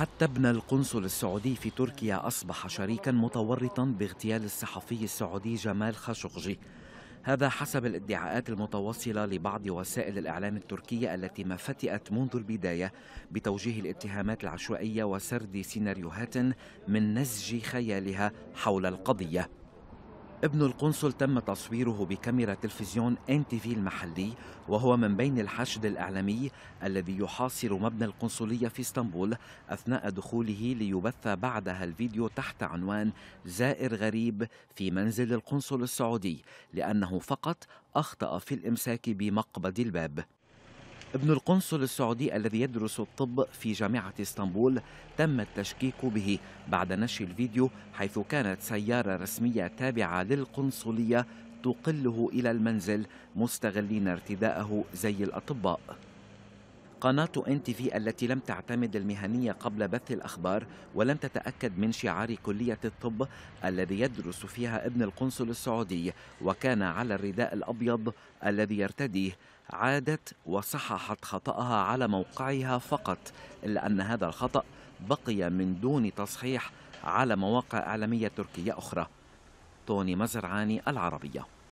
حتى ابن القنصل السعودي في تركيا أصبح شريكا متورطا باغتيال الصحفي السعودي جمال خاشقجي هذا حسب الادعاءات المتواصلة لبعض وسائل الإعلام التركية التي ما فتئت منذ البداية بتوجيه الاتهامات العشوائية وسرد سيناريوهات من نسج خيالها حول القضية ابن القنصل تم تصويره بكاميرا تلفزيون ان تي في المحلي وهو من بين الحشد الإعلامي الذي يحاصر مبنى القنصلية في اسطنبول أثناء دخوله ليبث بعدها الفيديو تحت عنوان زائر غريب في منزل القنصل السعودي لأنه فقط أخطأ في الإمساك بمقبض الباب ابن القنصل السعودي الذي يدرس الطب في جامعة اسطنبول تم التشكيك به بعد نشر الفيديو حيث كانت سيارة رسمية تابعة للقنصلية تقله إلى المنزل مستغلين ارتداءه زي الأطباء قناة ان تي في التي لم تعتمد المهنية قبل بث الأخبار ولم تتأكد من شعار كلية الطب الذي يدرس فيها ابن القنصل السعودي وكان على الرداء الأبيض الذي يرتديه عادت وصححت خطأها على موقعها فقط إلا أن هذا الخطأ بقي من دون تصحيح على مواقع إعلامية تركية أخرى توني مزرعاني العربية